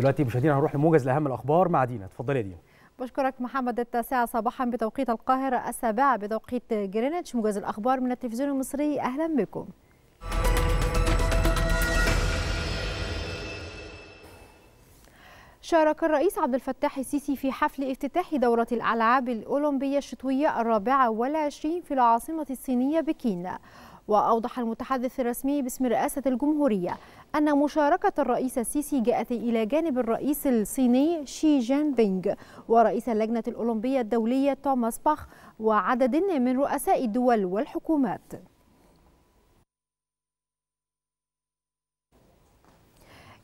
دلوقتي مشاهدينا هنروح لموجز لاهم الاخبار مع دينا اتفضلي يا دينا بشكرك محمد التاسعة صباحا بتوقيت القاهرة السابعة بتوقيت جرينتش موجز الأخبار من التلفزيون المصري أهلا بكم شارك الرئيس عبد الفتاح السيسي في حفل افتتاح دورة الألعاب الأولمبية الشتوية الرابعة والعشرين في العاصمة الصينية بكين وأوضح المتحدث الرسمي باسم رئاسة الجمهورية أن مشاركة الرئيس السيسي جاءت إلى جانب الرئيس الصيني شي جين بينغ ورئيس اللجنة الأولمبية الدولية توماس باخ وعدد من رؤساء الدول والحكومات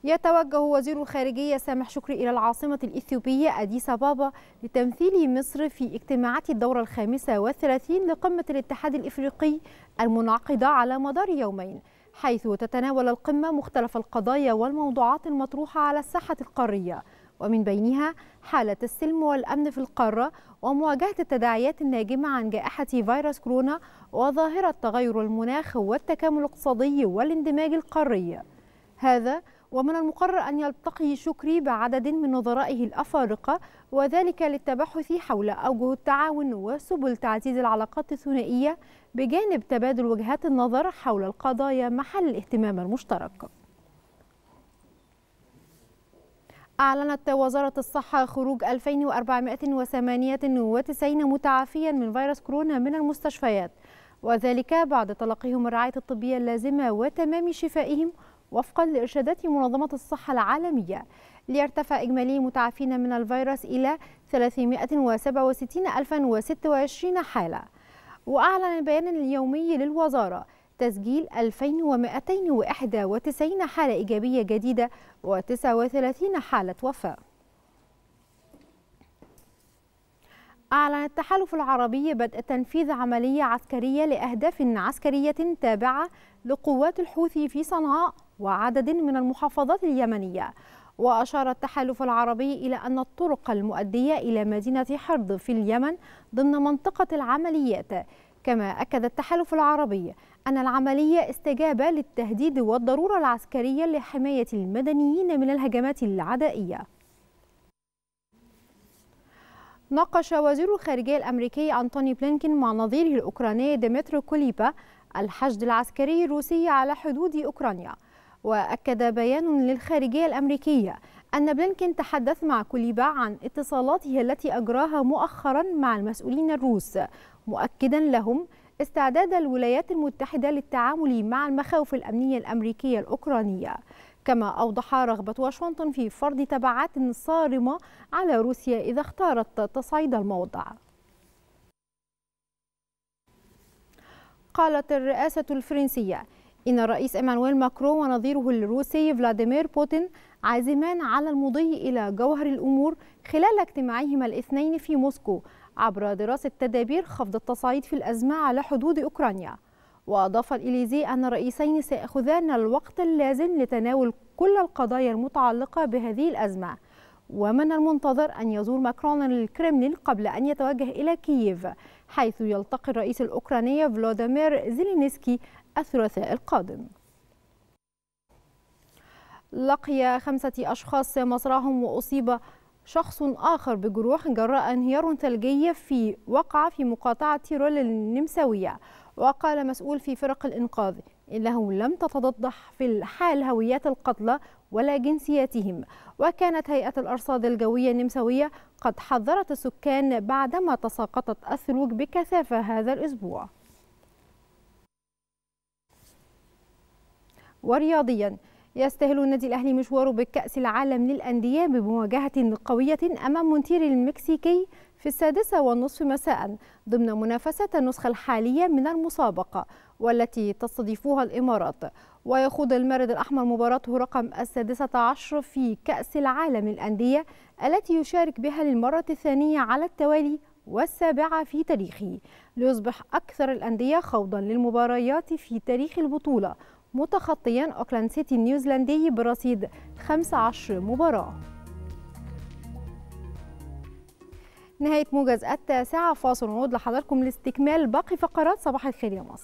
يتوجه وزير الخارجية سامح شكري إلى العاصمة الإثيوبية أديس أبابا لتمثيل مصر في اجتماعات الدورة الخامسة والثلاثين لقمة الاتحاد الإفريقي المنعقدة على مدار يومين حيث تتناول القمة مختلف القضايا والموضوعات المطروحة على الساحة القارية ومن بينها حالة السلم والأمن في القارة ومواجهة التداعيات الناجمة عن جائحة فيروس كورونا وظاهرة تغير المناخ والتكامل الاقتصادي والاندماج القاري هذا ومن المقرر أن يلتقي شكري بعدد من نظرائه الأفارقة وذلك للتبحث حول أوجه التعاون وسبل تعزيز العلاقات الثنائية بجانب تبادل وجهات النظر حول القضايا محل الاهتمام المشترك أعلنت وزارة الصحة خروج 2498 متعافيا من فيروس كورونا من المستشفيات وذلك بعد تلقيهم الرعاية الطبية اللازمة وتمام شفائهم وفقا لإرشادات منظمة الصحة العالمية ليرتفع إجمالي متعافين من الفيروس إلى 367026 حالة وأعلن البيان اليومي للوزارة تسجيل 2291 حالة إيجابية جديدة و39 حالة وفاة أعلن التحالف العربي بدء تنفيذ عملية عسكرية لأهداف عسكرية تابعة لقوات الحوثي في صنعاء وعدد من المحافظات اليمنية وأشار التحالف العربي إلى أن الطرق المؤدية إلى مدينة حرض في اليمن ضمن منطقة العمليات كما أكد التحالف العربي أن العملية استجابة للتهديد والضرورة العسكرية لحماية المدنيين من الهجمات العدائية ناقش وزير الخارجية الأمريكي أنتوني بلينكين مع نظيره الأوكراني ديمترو كوليبا الحشد العسكري الروسي على حدود أوكرانيا وأكد بيان للخارجية الأمريكية أن بلينكين تحدث مع كوليبا عن اتصالاته التي أجراها مؤخرا مع المسؤولين الروس مؤكدا لهم استعداد الولايات المتحدة للتعامل مع المخاوف الأمنية الأمريكية الأوكرانية كما أوضح رغبة واشنطن في فرض تبعات صارمة على روسيا إذا اختارت تصعيد الموضع قالت الرئاسة الفرنسية إن الرئيس إيمانويل ماكرون ونظيره الروسي فلاديمير بوتين عازمان على المضي إلى جوهر الأمور خلال اجتماعهما الاثنين في موسكو عبر دراسة تدابير خفض التصعيد في الأزمة على حدود أوكرانيا وأضاف الإليزي أن الرئيسين سيأخذان الوقت اللازم لتناول كل القضايا المتعلقة بهذه الأزمة ومن المنتظر أن يزور ماكرون الكرملين قبل أن يتوجه إلى كييف حيث يلتقي الرئيس الأوكراني فلاديمير زيلينسكي الثلاثاء القادم لقي خمسة أشخاص مصرعهم وأصيب شخص آخر بجروح جراء انهيار ثلجي في وقع في مقاطعة تيرول النمساوية وقال مسؤول في فرق الإنقاذ إنه لم تتضح في الحال هويات القتلى ولا جنسياتهم وكانت هيئة الأرصاد الجوية النمساوية قد حذرت السكان بعدما تساقطت الثلوج بكثافة هذا الأسبوع ورياضياً يستهل النادي الأهلي مشواره بالكأس العالم للأندية بمواجهة قوية أمام مونتير المكسيكي في السادسة والنصف مساء ضمن منافسة النسخة الحالية من المسابقة والتي تستضيفها الإمارات ويخوض المارد الأحمر مباراته رقم السادسة عشر في كأس العالم للأندية التي يشارك بها للمرة الثانية على التوالي والسابعة في تاريخه ليصبح أكثر الأندية خوضا للمباريات في تاريخ البطولة متخطيا أوكلاند سيتي النيوزيلندي برصيد 15 مباراة نهاية موجز التاسعة فاصل نعود لحضراتكم لاستكمال باقي فقرات صباح الخير يا مصر